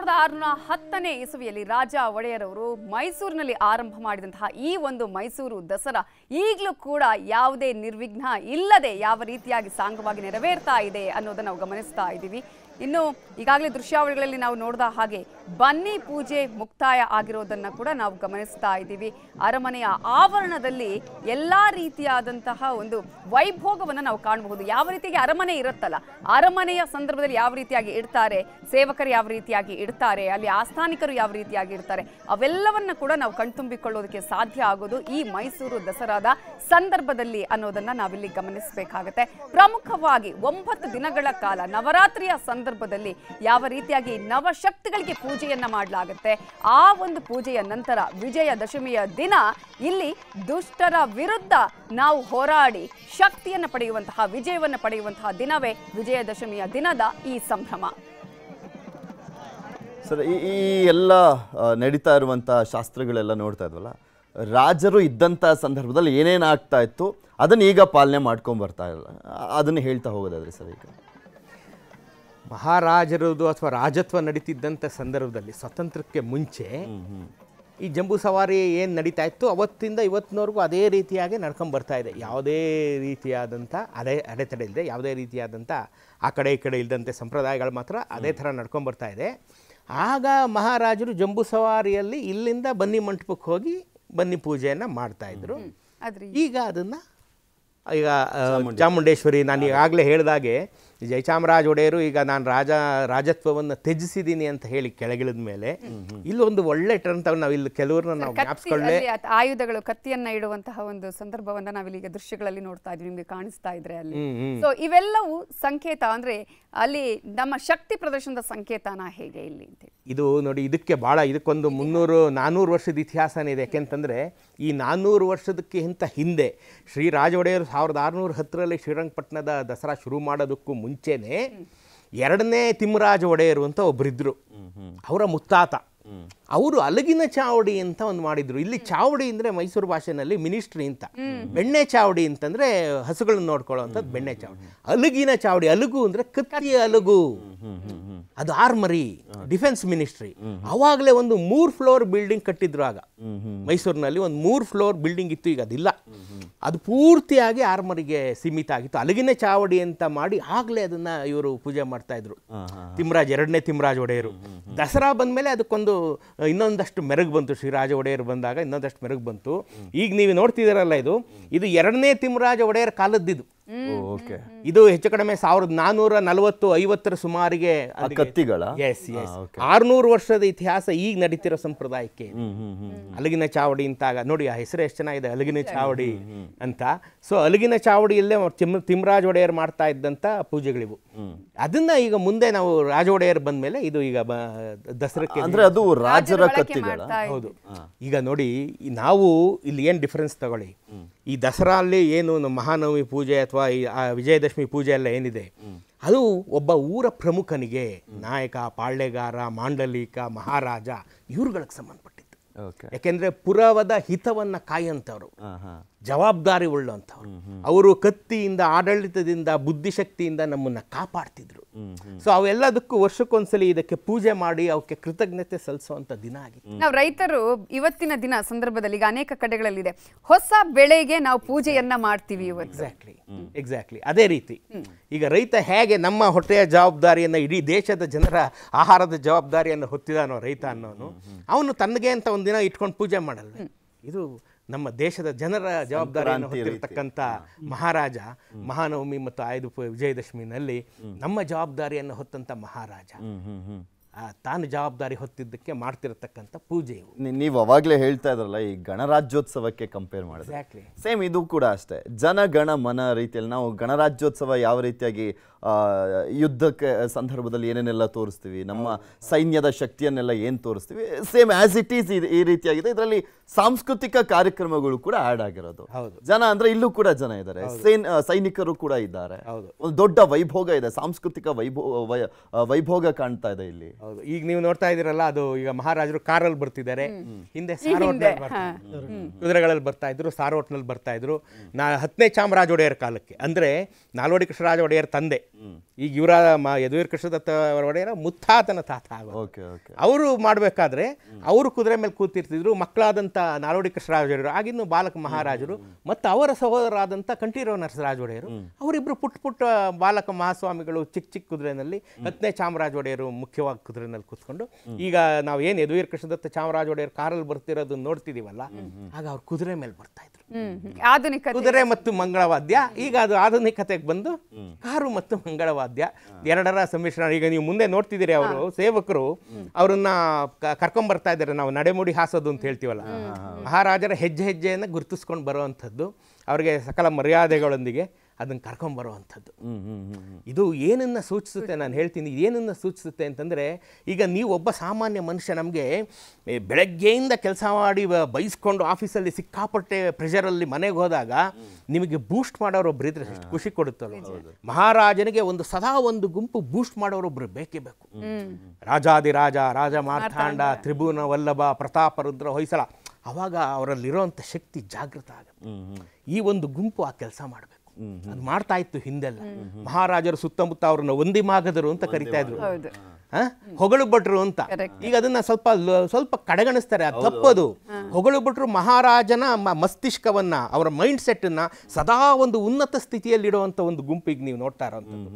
ಸಾವಿರದ ಆರುನೂರ ಹತ್ತನೇ ಇಸುವಿಯಲ್ಲಿ ರಾಜ ಒಡೆಯರವರು ಮೈಸೂರಿನಲ್ಲಿ ಆರಂಭ ಮಾಡಿದಂತಹ ಈ ಒಂದು ಮೈಸೂರು ದಸರಾ ಈಗಲೂ ಕೂಡ ಯಾವುದೇ ನಿರ್ವಿಘ್ನ ಇಲ್ಲದೆ ಯಾವ ರೀತಿಯಾಗಿ ಸಾಂಗವಾಗಿ ನೆರವೇರ್ತಾ ಇದೆ ಅನ್ನೋದನ್ನು ನಾವು ಗಮನಿಸ್ತಾ ಇದ್ದೀವಿ ಇನ್ನು ಈಗಾಗಲೇ ದೃಶ್ಯಾವಳಿಗಳಲ್ಲಿ ನಾವು ನೋಡಿದ ಹಾಗೆ ಬನ್ನಿ ಪೂಜೆ ಮುಕ್ತಾಯ ಆಗಿರೋದನ್ನ ಕೂಡ ನಾವು ಗಮನಿಸ್ತಾ ಇದ್ದೀವಿ ಅರಮನೆಯ ಆವರಣದಲ್ಲಿ ಎಲ್ಲ ರೀತಿಯಾದಂತಹ ಒಂದು ವೈಭೋಗವನ್ನು ನಾವು ಕಾಣಬಹುದು ಯಾವ ರೀತಿಯಾಗಿ ಅರಮನೆ ಇರುತ್ತಲ್ಲ ಅರಮನೆಯ ಸಂದರ್ಭದಲ್ಲಿ ಯಾವ ರೀತಿಯಾಗಿ ಇಡ್ತಾರೆ ಸೇವಕರು ಯಾವ ರೀತಿಯಾಗಿ ಇಡ್ತಾರೆ ಅಲ್ಲಿ ಆಸ್ಥಾನಿಕರು ಯಾವ ರೀತಿಯಾಗಿ ಇಡ್ತಾರೆ ಅವೆಲ್ಲವನ್ನ ಕೂಡ ನಾವು ಕಣ್ತುಂಬಿಕೊಳ್ಳೋದಕ್ಕೆ ಸಾಧ್ಯ ಆಗೋದು ಈ ಮೈಸೂರು ದಸರಾದ ಸಂದರ್ಭದಲ್ಲಿ ಅನ್ನೋದನ್ನ ನಾವಿಲ್ಲಿ ಗಮನಿಸಬೇಕಾಗತ್ತೆ ಪ್ರಮುಖವಾಗಿ ಒಂಬತ್ತು ದಿನಗಳ ಕಾಲ ನವರಾತ್ರಿಯ ಸಂದರ್ಭ ಸಂದರ್ಭದಲ್ಲಿ ಯಾವ ರೀತಿಯಾಗಿ ನವಶಕ್ತಿಗಳಿಗೆ ಪೂಜೆಯನ್ನ ಮಾಡಲಾಗುತ್ತೆ ಆ ಒಂದು ಪೂಜೆಯ ನಂತರ ವಿಜಯದಶಮಿಯ ದಿನ ಇಲ್ಲಿ ದುಷ್ಟರ ವಿರುದ್ಧ ನಾವು ಹೋರಾಡಿ ಶಕ್ತಿಯನ್ನು ಪಡೆಯುವಂತಹ ವಿಜಯವನ್ನು ಪಡೆಯುವಂತಹ ದಿನವೇ ವಿಜಯದಶಮಿಯ ದಿನದ ಈ ಸಂಭ್ರಮ ಸರ್ ಈ ಎಲ್ಲ ನಡೀತಾ ಇರುವಂತಹ ಶಾಸ್ತ್ರಗಳೆಲ್ಲ ನೋಡ್ತಾ ಇದ್ವಲ್ಲ ರಾಜರು ಇದ್ದಂಥ ಸಂದರ್ಭದಲ್ಲಿ ಏನೇನಾಗ್ತಾ ಆಗ್ತಾ ಇತ್ತು ಅದನ್ನು ಈಗ ಪಾಲನೆ ಮಾಡ್ಕೊಂಡು ಬರ್ತಾ ಇಲ್ಲ ಅದನ್ನು ಹೇಳ್ತಾ ಹೋಗೋದಾದ್ರೆ ಸರ್ ಈಗ ಮಹಾರಾಜರದು ಅಥವಾ ರಾಜತ್ವ ನಡೀತಿದ್ದಂಥ ಸಂದರ್ಭದಲ್ಲಿ ಸ್ವತಂತ್ರಕ್ಕೆ ಮುಂಚೆ ಈ ಜಂಬೂ ಸವಾರಿ ಏನು ನಡೀತಾ ಇತ್ತು ಅವತ್ತಿಂದ ಇವತ್ತಿನವರೆಗೂ ಅದೇ ರೀತಿಯಾಗಿ ನಡ್ಕೊಂಬರ್ತಾ ಇದೆ ಯಾವುದೇ ರೀತಿಯಾದಂಥ ಅಡೆ ಅಡೆತಡೆ ಇಲ್ಲದೆ ಯಾವುದೇ ರೀತಿಯಾದಂಥ ಆ ಕಡೆ ಈ ಕಡೆ ಇಲ್ಲದಂತೆ ಸಂಪ್ರದಾಯಗಳು ಮಾತ್ರ ಅದೇ ಥರ ಬರ್ತಾ ಇದೆ ಆಗ ಮಹಾರಾಜರು ಜಂಬೂ ಸವಾರಿಯಲ್ಲಿ ಇಲ್ಲಿಂದ ಬನ್ನಿ ಮಂಟಪಕ್ಕೆ ಹೋಗಿ ಬನ್ನಿ ಪೂಜೆಯನ್ನು ಮಾಡ್ತಾಯಿದ್ರು ಈಗ ಅದನ್ನು ಈಗ ಚಾಮುಂಡೇಶ್ವರಿ ನಾನು ಈಗಾಗಲೇ ಹೇಳಿದಾಗೆ ಜಯಚಾಮರಾಜ ಒಡೆಯರು ಈಗ ನಾನು ರಾಜ ರಾಜತ್ವವನ್ನು ತ್ಯಜಿಸಿದ್ದೀನಿ ಅಂತ ಹೇಳಿ ಕೆಳಗಿಳಿದ ಮೇಲೆ ಇಲ್ಲೊಂದು ಒಳ್ಳೆ ಟರ್ನ್ ತಗೊಂಡು ನಾವು ಇಲ್ಲಿ ಕೆಲವ್ರನ್ನ ನಾವು ಜ್ಞಾಪಿಸ್ಕೊಳ್ಳಿ ಆಯುಧಗಳು ಕತ್ತಿಯನ್ನ ಇಡುವಂತಹ ಒಂದು ಸಂದರ್ಭವನ್ನ ನಾವಿಲ್ಲಿ ಈಗ ದೃಶ್ಯಗಳಲ್ಲಿ ನೋಡ್ತಾ ಇದ್ವಿ ನಿಮಗೆ ಕಾಣಿಸ್ತಾ ಇದ್ರೆ ಅಲ್ಲಿ ಸೊ ಇವೆಲ್ಲವೂ ಸಂಕೇತ ಅಂದ್ರೆ ಅಲ್ಲಿ ನಮ್ಮ ಶಕ್ತಿ ಪ್ರದರ್ಶನದ ಸಂಕೇತನ ಹೇಗೆ ಇಲ್ಲಿ ಇದು ನೋಡಿ ಇದಕ್ಕೆ ಬಹಳ ಇದಕ್ಕೊಂದು ಮುನ್ನೂರು ನಾನೂರು ವರ್ಷದ ಇತಿಹಾಸನೇ ಇದೆ ಯಾಕೆಂತಂದ್ರೆ ಈ ನಾನ್ನೂರು ವರ್ಷದಕ್ಕಿಂತ ಹಿಂದೆ ಶ್ರೀ ರಾಜ ಒಡೆಯರು ಸಾವಿರದ ಆರುನೂರ ಹತ್ತರಲ್ಲಿ ಶ್ರೀರಂಗಪಟ್ಟಣದ ದಸರಾ ಶುರು ಮಾಡೋದಕ್ಕೂ ಮುಂಚೆನೇ ಎರಡನೇ ತಿಮ್ಮರಾಜ ಒಡೆಯರು ಅಂತ ಒಬ್ಬರಿದ್ದರು ಅವರ ಮುತ್ತಾತ ಅವರು ಅಲಗಿನ ಚಾವಡಿ ಅಂತ ಒಂದು ಮಾಡಿದ್ರು ಇಲ್ಲಿ ಚಾವಡಿ ಅಂದ್ರೆ ಮೈಸೂರು ಭಾಷೆನಲ್ಲಿ ಮಿನಿಸ್ಟ್ರಿ ಅಂತ ಬೆಣ್ಣೆ ಚಾವಡಿ ಅಂತಂದ್ರೆ ಹಸುಗಳನ್ನ ನೋಡ್ಕೊಳ್ಳೋವಂಥದ್ದು ಬೆಣ್ಣೆ ಚಾವಡಿ ಅಲಗಿನ ಚಾವಡಿ ಅಲಗು ಅಂದ್ರೆ ಕತ್ತಿಯ ಅಲಗು ಅದು ಆರ್ಮರಿ ಡಿಫೆನ್ಸ್ ಮಿನಿಸ್ಟ್ರಿ ಅವಾಗಲೇ ಒಂದು ಮೂರ್ ಫ್ಲೋರ್ ಬಿಲ್ಡಿಂಗ್ ಕಟ್ಟಿದ್ರು ಆಗ ಮೈಸೂರಿನಲ್ಲಿ ಒಂದು ಮೂರು ಫ್ಲೋರ್ ಬಿಲ್ಡಿಂಗ್ ಇತ್ತು ಈಗ ಅದಿಲ್ಲ ಅದು ಪೂರ್ತಿಯಾಗಿ ಆರ್ಮರಿಗೆ ಸೀಮಿತ ಆಗಿತ್ತು ಅಲಗಿನ ಚಾವಡಿ ಅಂತ ಮಾಡಿ ಆಗಲೇ ಅದನ್ನು ಇವರು ಪೂಜೆ ಮಾಡ್ತಾಯಿದ್ರು ತಿಮ್ರಾಜ್ ಎರಡನೇ ತಿಮ್ರಾಜ್ ಒಡೆಯರು ದಸರಾ ಬಂದಮೇಲೆ ಅದಕ್ಕೊಂದು ಇನ್ನೊಂದಷ್ಟು ಮೆರಗು ಬಂತು ಶ್ರೀರಾಜ ಒಡೆಯರು ಬಂದಾಗ ಇನ್ನೊಂದಷ್ಟು ಮೆರಗು ಬಂತು ಈಗ ನೀವು ನೋಡ್ತಿದ್ದೀರಲ್ಲ ಇದು ಇದು ಎರಡನೇ ತಿಮ್ರಾಜ ಒಡೆಯರ ಕಾಲದ್ದಿದು ಓಕೆ ಇದು ಹೆಚ್ಚು ಕಡಿಮೆ ಸಾವಿರದ ನಾನೂರ ನಲವತ್ತು ಐವತ್ತರ ಸುಮಾರಿಗೆ ಕತ್ತಿಗಳ ಎಸ್ ಎಸ್ ಆರ್ನೂರು ವರ್ಷದ ಇತಿಹಾಸ ಈಗ ನಡೀತಿರೋ ಸಂಪ್ರದಾಯಕ್ಕೆ ಅಲಗಿನ ಚಾವಡಿ ಅಂತಾಗ ನೋಡಿ ಆ ಹೆಸರು ಎಷ್ಟು ಚೆನ್ನಾಗಿದೆ ಅಲಗಿನ ಚಾವಡಿ ಅಂತ ಸೊ ಅಲಗಿನ ಚಾವಡಿಯಲ್ಲೇ ತಿಮ್ರಾಜ್ ಒಡೆಯರ್ ಮಾಡ್ತಾ ಇದ್ದಂತ ಪೂಜೆಗಳಿವು ಅದನ್ನ ಈಗ ಮುಂದೆ ನಾವು ರಾಜ ಒಡೆಯರ್ ಬಂದ ಮೇಲೆ ಇದು ಈಗ ದಸರಕ್ಕೆ ಅಂದ್ರೆ ಅದು ರಾಜರ ಕತ್ತಿಗಳ ಹೌದು ಈಗ ನೋಡಿ ನಾವು ಇಲ್ಲಿ ಏನು ಡಿಫರೆನ್ಸ್ ತಗೊಳ್ಳಿ ಈ ದಸರಾ ಅಲ್ಲಿ ಏನು ಮಹಾನವಮಿ ಪೂಜೆ ಅಥವಾ ಅಥವಾ ಈ ಆ ವಿಜಯದಶಮಿ ಪೂಜೆ ಎಲ್ಲ ಏನಿದೆ ಅದು ಒಬ್ಬ ಊರ ಪ್ರಮುಖನಿಗೆ ನಾಯಕ ಪಾಳ್ಳೆಗಾರ ಮಾಂಡಲಿಕ ಮಹಾರಾಜ ಇವ್ರುಗಳಿಗೆ ಸಂಬಂಧಪಟ್ಟಿದ್ದು ಯಾಕೆಂದ್ರೆ ಪುರವದ ಹಿತವನ್ನ ಕಾಯಂತವರು ಜವಾಬ್ದಾರಿ ಉಳ್ಳಂಥವ್ರು ಅವರು ಕತ್ತಿಯಿಂದ ಆಡಳಿತದಿಂದ ಬುದ್ಧಿಶಕ್ತಿಯಿಂದ ನಮ್ಮನ್ನ ಕಾಪಾಡ್ತಿದ್ರು ಸೊ ಅವೆಲ್ಲದಕ್ಕೂ ವರ್ಷಕ್ಕೊಂದ್ಸಲಿ ಇದಕ್ಕೆ ಪೂಜೆ ಮಾಡಿ ಅವಕ್ಕೆ ಕೃತಜ್ಞತೆ ಸಲ್ಲಿಸುವಂತ ದಿನ ಆಗಿತ್ತು ನಾವು ರೈತರು ಇವತ್ತಿನ ದಿನ ಸಂದರ್ಭದಲ್ಲಿ ಈಗ ಅನೇಕ ಕಡೆಗಳಲ್ಲಿದೆ ಹೊಸ ಬೆಳೆಗೆ ನಾವು ಪೂಜೆಯನ್ನ ಮಾಡ್ತೀವಿ ಎಕ್ಸಾಕ್ಟ್ಲಿ ಎಕ್ಸಾಕ್ಟ್ಲಿ ಅದೇ ರೀತಿ ಈಗ ರೈತ ಹೇಗೆ ನಮ್ಮ ಹೊಟ್ಟೆಯ ಜವಾಬ್ದಾರಿಯನ್ನು ಇಡೀ ದೇಶದ ಜನರ ಆಹಾರದ ಜವಾಬ್ದಾರಿಯನ್ನು ಹೊತ್ತಿದಾನೋ ರೈತ ಅನ್ನೋನು ಅವನು ತನ್ನಗೆ ಅಂತ ಒಂದು ದಿನ ಇಟ್ಕೊಂಡು ಪೂಜೆ ಮಾಡಲ್ಲ ಇದು ನಮ್ಮ ದೇಶದ ಜನರ ಜವಾಬ್ದಾರಿಯನ್ನು ಹೊತ್ತಿರತಕ್ಕಂಥ ಮಹಾರಾಜ ಮಹಾನವಮಿ ಮತ್ತು ಆಯುಧ ವಿಜಯದಶಮಿನಲ್ಲಿ ನಮ್ಮ ಜವಾಬ್ದಾರಿಯನ್ನು ಹೊತ್ತಂತ ಮಹಾರಾಜ ತಾನು ಜವಾಬ್ದಾರಿ ಹೊತ್ತಿದ್ದಕ್ಕೆ ಮಾಡ್ತಿರತಕ್ಕಂಥ ಪೂಜೆ ನೀವು ಅವಾಗಲೇ ಹೇಳ್ತಾ ಇದ್ರಲ್ಲ ಈ ಗಣರಾಜ್ಯೋತ್ಸವಕ್ಕೆ ಕಂಪೇರ್ ಮಾಡಿದ್ರೆ ಸೇಮ್ ಇದು ಕೂಡ ಅಷ್ಟೇ ಜನಗಣ ಮನ ರೀತಿಯಲ್ಲಿ ನಾವು ಗಣರಾಜ್ಯೋತ್ಸವ ಯಾವ ರೀತಿಯಾಗಿ ಯುದ್ಧಕ್ಕೆ ಸಂದರ್ಭದಲ್ಲಿ ಏನೇನೆಲ್ಲ ತೋರಿಸ್ತೀವಿ ನಮ್ಮ ಸೈನ್ಯದ ಶಕ್ತಿಯನ್ನೆಲ್ಲ ಏನು ತೋರಿಸ್ತೀವಿ ಸೇಮ್ ಆ್ಯಸ್ ಇಟ್ ಈಸ್ ಈ ರೀತಿಯಾಗಿದೆ ಇದರಲ್ಲಿ ಸಾಂಸ್ಕೃತಿಕ ಕಾರ್ಯಕ್ರಮಗಳು ಕೂಡ ಆ್ಯಡ್ ಆಗಿರೋದು ಜನ ಅಂದರೆ ಇಲ್ಲೂ ಕೂಡ ಜನ ಇದ್ದಾರೆ ಸೇನ್ ಸೈನಿಕರು ಕೂಡ ಇದ್ದಾರೆ ಒಂದು ದೊಡ್ಡ ವೈಭೋಗ ಇದೆ ಸಾಂಸ್ಕೃತಿಕ ವೈಭವ ವೈಭೋಗ ಕಾಣ್ತಾ ಇದೆ ಇಲ್ಲಿ ಈಗ ನೀವು ನೋಡ್ತಾ ಇದೀರಲ್ಲ ಅದು ಈಗ ಮಹಾರಾಜರು ಕಾರಲ್ಲಿ ಬರ್ತಿದ್ದಾರೆ ಹಿಂದೆ ಕುದುರೆಗಳಲ್ಲಿ ಬರ್ತಾ ಇದ್ರು ಸಾರೋಟ್ನಲ್ಲಿ ಬರ್ತಾ ಇದ್ರು ನಾ ಹತ್ತನೇ ಚಾಮರಾಜ ಒಡೆಯರ್ ಕಾಲಕ್ಕೆ ಅಂದರೆ ನಾಲ್ವಡಿ ಕೃಷ್ಣರಾಜ ಒಡೆಯರ್ ತಂದೆ ಈಗ ಇವರ ಯದುವೀರ್ ಕೃಷ್ಣದತ್ತ ಒಡೆಯರ ಮುತ್ತಾತನ ತಾತ ಓಕೆ ಓಕೆ ಅವರು ಮಾಡಬೇಕಾದ್ರೆ ಅವರು ಕುದುರೆ ಮೇಲೆ ಕೂತಿರ್ತಿದ್ರು ಮಕ್ಕಳಾದಂಥ ನಾಲ್ವಡಿ ಕೃಷ್ಣರಾಜರು ಆಗಿನ್ನು ಬಾಲಕ ಮಹಾರಾಜರು ಮತ್ತು ಅವರ ಸಹೋದರಾದಂಥ ಕಂಠೀರವ ನರಸರಾಜ ಒಡೆಯರು ಅವರಿಬ್ಬರು ಪುಟ್ಟ ಪುಟ್ಟ ಬಾಲಕ ಮಹಾಸ್ವಾಮಿಗಳು ಚಿಕ್ಕ ಚಿಕ್ಕ ಕುದುರೆನಲ್ಲಿ ಹತ್ತನೇ ಚಾಮರಾಜ ಒಡೆಯರು ಮುಖ್ಯವಾಗಿ ಕುದುರೆನಲ್ಲಿ ಕೂತ್ಕೊಂಡು ಈಗ ನಾವು ಏನು ಯದುವೀರ್ ಕೃಷ್ಣದತ್ತ ಚಾಮರಾಜ ಒಡೆಯರು ಕಾರಲ್ಲಿ ಬರ್ತಿರೋದನ್ನ ನೋಡ್ತಿದೀವಲ್ಲ ಆಗ ಅವ್ರು ಕುದುರೆ ಮೇಲೆ ಬರ್ತಾ ಇದ್ರು ಆಧುನಿಕ ಕುದುರೆ ಮತ್ತು ಮಂಗಳವಾದ್ಯ ಈಗ ಅದು ಆಧುನಿಕತೆಗೆ ಬಂದು ಕಾರು ಮತ್ತು ವಾದ್ಯ ಎರಡರ ಸಮ್ಮಿಶ್ರ ಈಗ ನೀವು ಮುಂದೆ ನೋಡ್ತಿದ್ದೀರಿ ಅವರು ಸೇವಕರು ಅವರನ್ನ ಬರ್ತಾ ಇದ್ದಾರೆ ನಾವು ನಡೆಮುಡಿ ಹಾಸೋದು ಅಂತ ಹೇಳ್ತೀವಲ್ಲ ಮಹಾರಾಜರ ಹೆಜ್ಜೆ ಹೆಜ್ಜೆಯನ್ನು ಗುರುತಿಸ್ಕೊಂಡು ಬರುವಂಥದ್ದು ಅವರಿಗೆ ಸಕಲ ಮರ್ಯಾದೆಗಳೊಂದಿಗೆ ಅದನ್ನು ಕರ್ಕೊಂಬರುವಂಥದ್ದು ಇದು ಏನನ್ನು ಸೂಚಿಸುತ್ತೆ ನಾನು ಹೇಳ್ತೀನಿ ಏನನ್ನು ಸೂಚಿಸುತ್ತೆ ಅಂತಂದರೆ ಈಗ ನೀವು ಒಬ್ಬ ಸಾಮಾನ್ಯ ಮನುಷ್ಯ ನಮಗೆ ಬೆಳಗ್ಗೆಯಿಂದ ಕೆಲಸ ಮಾಡಿ ಬೈಸ್ಕೊಂಡು ಆಫೀಸಲ್ಲಿ ಸಿಕ್ಕಾಪಟ್ಟೆ ಪ್ರೆಷರಲ್ಲಿ ಮನೆಗೆ ಹೋದಾಗ ನಿಮಗೆ ಬೂಸ್ಟ್ ಒಬ್ಬರು ಇದ್ರೆ ಎಷ್ಟು ಖುಷಿ ಕೊಡುತ್ತಲ್ಲ ಮಹಾರಾಜನಿಗೆ ಒಂದು ಸದಾ ಒಂದು ಗುಂಪು ಬೂಸ್ಟ್ ಒಬ್ಬರು ಬೇಕೇ ಬೇಕು ರಾಜಾದಿರಾಜ ರಾಜ ಮಾತಾಂಡ ತ್ರಿಭುವನ ವಲ್ಲಭ ಪ್ರತಾಪ ರುದ್ರ ಹೊಯ್ಸಳ ಅವಾಗ ಅವರಲ್ಲಿರೋಂಥ ಶಕ್ತಿ ಜಾಗೃತ ಆಗುತ್ತೆ ಈ ಒಂದು ಗುಂಪು ಆ ಕೆಲಸ ಮಾಡಬೇಕು ಅದು ಮಾಡ್ತಾ ಇತ್ತು ಹಿಂದೆಲ್ಲ ಮಹಾರಾಜರು ಸುತ್ತಮುತ್ತ ಅವ್ರನ್ನ ಒಂದಿಮಾಗದರು. ಮಾಗದರು ಅಂತ ಕರಿತಾ ಇದ್ರು ಹೊಗಳು ಭಟ್ರು ಅಂತ ಈಗ ಅದನ್ನ ಸ್ವಲ್ಪ ಸ್ವಲ್ಪ ಕಡೆಗಣಿಸ್ತಾರೆ ಅದು ತಪ್ಪದು ಹೊಗಳು ಭಟ್ರು ಮಹಾರಾಜನ ಮಸ್ತಿಷ್ಕವನ್ನ ಅವರ ಮೈಂಡ್ ಸೆಟ್ ಸದಾ ಒಂದು ಉನ್ನತ ಸ್ಥಿತಿಯಲ್ಲಿ ಇಡುವಂತ ಒಂದು ಗುಂಪಿಗೆ ನೀವು ನೋಡ್ತಾ ಇರೋವಂಥದ್ದು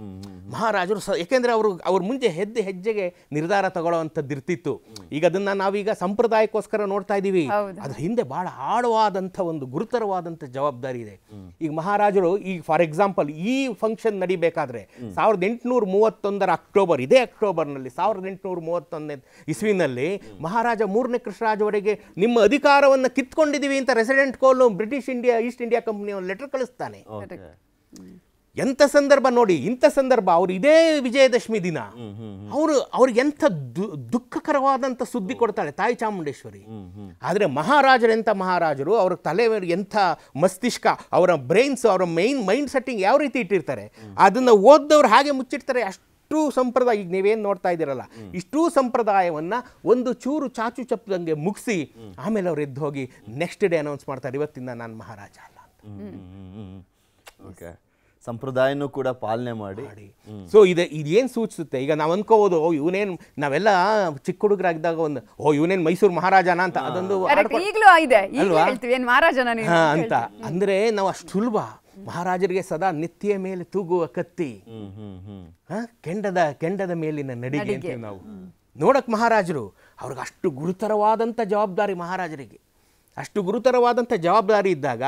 ಮಹಾರಾಜರು ಯಾಕೆಂದ್ರೆ ಅವರು ಅವ್ರ ಮುಂಚೆ ಹೆದ್ದೆ ಹೆಜ್ಜೆಗೆ ನಿರ್ಧಾರ ತಗೊಳ್ಳೋವಂಥದ್ದು ಇರ್ತಿತ್ತು ಈಗ ಅದನ್ನ ನಾವೀಗ ಸಂಪ್ರದಾಯಕ್ಕೋಸ್ಕರ ನೋಡ್ತಾ ಇದ್ದೀವಿ ಅದ್ರ ಹಿಂದೆ ಬಹಳ ಆಳವಾದಂಥ ಒಂದು ಗುರುತರವಾದಂತ ಜವಾಬ್ದಾರಿ ಇದೆ ಈಗ ಮಹಾರಾಜರು ಈಗ ಫಾರ್ ಎಕ್ಸಾಂಪಲ್ ಈ ಫಂಕ್ಷನ್ ನಡಿಬೇಕಾದ್ರೆ ಸಾವಿರದ ಎಂಟುನೂರ ಮೂವತ್ತೊಂದರ ಅಕ್ಟೋಬರ್ ಇದೇ ಅಕ್ಟೋಬರ್ನಲ್ಲಿ ಇಸ್ವಿನಲ್ಲಿ ಸಾವಿರದ ಎಂಟುನೂರ ಮೂವತ್ತೊಂದನೇ ಇಸ್ವಿನಲ್ಲಿ ಮಹಾರಾಜ ಮೂರನೇ ಕೃಷ್ಣರಾಜ್ ನಿಮ್ಮ ಅಧಿಕಾರವನ್ನು ಕಿತ್ಕೊಂಡಿದ್ದೀವಿ ಅಂತ ರೆಸಿಡೆಂಟ್ ಕೋಲು ಬ್ರಿಟಿಷ್ ಇಂಡಿಯಾ ಈಸ್ಟ್ ಇಂಡಿಯಾ ಕಂಪ್ನಿಯ ಲೆಟರ್ ಕಳಿಸ್ತಾನೆ ಎಂಥ ಸಂದರ್ಭ ನೋಡಿ ಇಂಥ ಸಂದರ್ಭ ಅವರು ಇದೇ ವಿಜಯದಶಮಿ ದಿನ ಅವರು ಅವ್ರಿಗೆ ಎಂಥ ದುಃಖಕರವಾದಂಥ ಸುದ್ದಿ ಕೊಡ್ತಾಳೆ ತಾಯಿ ಚಾಮುಂಡೇಶ್ವರಿ ಆದರೆ ಮಹಾರಾಜರೆಂಥ ಮಹಾರಾಜರು ಅವ್ರ ತಲೆ ಎಂಥ ಮಸ್ತಿಷ್ಕ ಅವರ ಬ್ರೈನ್ಸ್ ಅವರ ಮೈನ್ ಮೈಂಡ್ ಸೆಟ್ಟಿಂಗ್ ಯಾವ ರೀತಿ ಇಟ್ಟಿರ್ತಾರೆ ಅದನ್ನು ಓದ್ದವ್ರು ಹಾಗೆ ಮುಚ್ಚಿಡ್ತಾರೆ ಅಷ್ಟು ಇಷ್ಟು ಸಂಪ್ರದಾಯ ಈಗ ನೀವೇನು ನೋಡ್ತಾ ಇದ್ದೀರಲ್ಲ ಇಷ್ಟು ಸಂಪ್ರದಾಯವನ್ನ ಒಂದು ಚೂರು ಚಾಚು ಚಪ್ಪದಂಗೆ ಮುಗಿಸಿ ಆಮೇಲೆ ಅವ್ರು ಎದ್ದು ಹೋಗಿ ನೆಕ್ಸ್ಟ್ ಡೇ ಅನೌನ್ಸ್ ಮಾಡ್ತಾರೆ ಇವತ್ತಿಂದ ನಾನು ಮಹಾರಾಜ ಅಲ್ಲ ಅಂತ ಓಕೆ ಸಂಪ್ರದಾಯನೂ ಕೂಡ ಪಾಲನೆ ಮಾಡಿ ಸೊ ಇದೆ ಇದೇನು ಸೂಚಿಸುತ್ತೆ ಈಗ ನಾವು ಅನ್ಕೋಬೋದು ಇವನೇನು ನಾವೆಲ್ಲ ಚಿಕ್ಕ ಹುಡುಗರಾಗಿದ್ದಾಗ ಒಂದು ಓ ಇವನೇನು ಮೈಸೂರು ಮಹಾರಾಜನ ಅಂತ ಅದೊಂದು ಅಂತ ಅಂದ್ರೆ ನಾವು ಅಷ್ಟು ಸುಲಭ ಮಹಾರಾಜರಿಗೆ ಸದಾ ನಿತ್ಯ ಮೇಲೆ ತೂಗುವ ಕತ್ತಿ ಕೆಂಡದ ಕೆಂಡದ ಮೇಲಿನ ನಡಿಗೆ ನಾವು ನೋಡಕ್ ಮಹಾರಾಜರು ಅವ್ರಿಗೆ ಅಷ್ಟು ಗುರುತರವಾದಂತ ಜವಾಬ್ದಾರಿ ಮಹಾರಾಜರಿಗೆ ಅಷ್ಟು ಗುರುತರವಾದಂತ ಜವಾಬ್ದಾರಿ ಇದ್ದಾಗ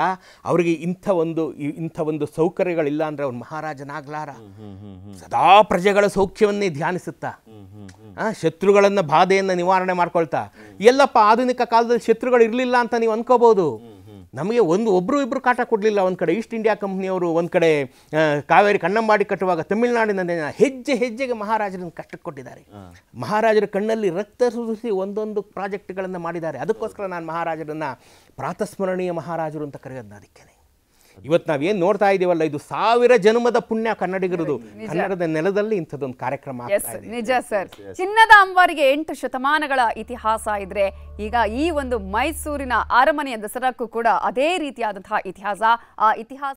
ಅವರಿಗೆ ಇಂಥ ಒಂದು ಇಂಥ ಒಂದು ಸೌಕರ್ಯಗಳಿಲ್ಲ ಅಂದ್ರೆ ಅವ್ರು ಮಹಾರಾಜನಾಗ್ಲಾರ ಸದಾ ಪ್ರಜೆಗಳ ಸೌಖ್ಯವನ್ನೇ ಧ್ಯಾನಿಸುತ್ತಾ ಶತ್ರುಗಳನ್ನ ಬಾಧೆಯನ್ನ ನಿವಾರಣೆ ಮಾಡ್ಕೊಳ್ತಾ ಎಲ್ಲಪ್ಪ ಆಧುನಿಕ ಕಾಲದಲ್ಲಿ ಶತ್ರುಗಳು ಇರಲಿಲ್ಲ ಅಂತ ನೀವು ಅನ್ಕೋಬಹುದು ನಮಗೆ ಒಂದು ಒಬ್ಬರು ಇಬ್ಬರು ಕಾಟ ಕೊಡಲಿಲ್ಲ ಒಂದು ಕಡೆ ಈಸ್ಟ್ ಇಂಡಿಯಾ ಕಂಪ್ನಿಯವರು ಒಂದು ಕಡೆ ಕಾವೇರಿ ಕಣ್ಣಂಬಾಡಿ ಕಟ್ಟುವಾಗ ತಮಿಳುನಾಡಿನ ಹೆಜ್ಜೆ ಹೆಜ್ಜೆಗೆ ಮಹಾರಾಜರನ್ನು ಕಷ್ಟಕ್ಕೆ ಕೊಟ್ಟಿದ್ದಾರೆ ಮಹಾರಾಜರ ಕಣ್ಣಲ್ಲಿ ರಕ್ತ ಸುರಿಸಿ ಒಂದೊಂದು ಪ್ರಾಜೆಕ್ಟ್ಗಳನ್ನು ಮಾಡಿದ್ದಾರೆ ಅದಕ್ಕೋಸ್ಕರ ನಾನು ಮಹಾರಾಜರನ್ನು ಪ್ರಾತಸ್ಮರಣೀಯ ಮಹಾರಾಜರು ಅಂತ ಕರೆಯೋದು ಅದಕ್ಕೇನೆ ಇವತ್ತು ನಾವೇನು ನೋಡ್ತಾ ಇದೀವಲ್ಲ ಇದು ಸಾವಿರ ಜನ್ಮದ ಪುಣ್ಯ ಕನ್ನಡಿಗರದು ಕನ್ನಡದ ನೆಲದಲ್ಲಿ ಇಂಥದ್ದೊಂದು ಕಾರ್ಯಕ್ರಮ ನಿಜ ಸರ್ ಚಿನ್ನದ ಅಂಬಾರಿಗೆ ಎಂಟು ಶತಮಾನಗಳ ಇತಿಹಾಸ ಇದ್ರೆ ಈಗ ಈ ಒಂದು ಮೈಸೂರಿನ ಅರಮನೆಯ ದಸರಾಕ್ಕೂ ಕೂಡ ಅದೇ ರೀತಿಯಾದಂತಹ ಇತಿಹಾಸ ಆ ಇತಿಹಾಸ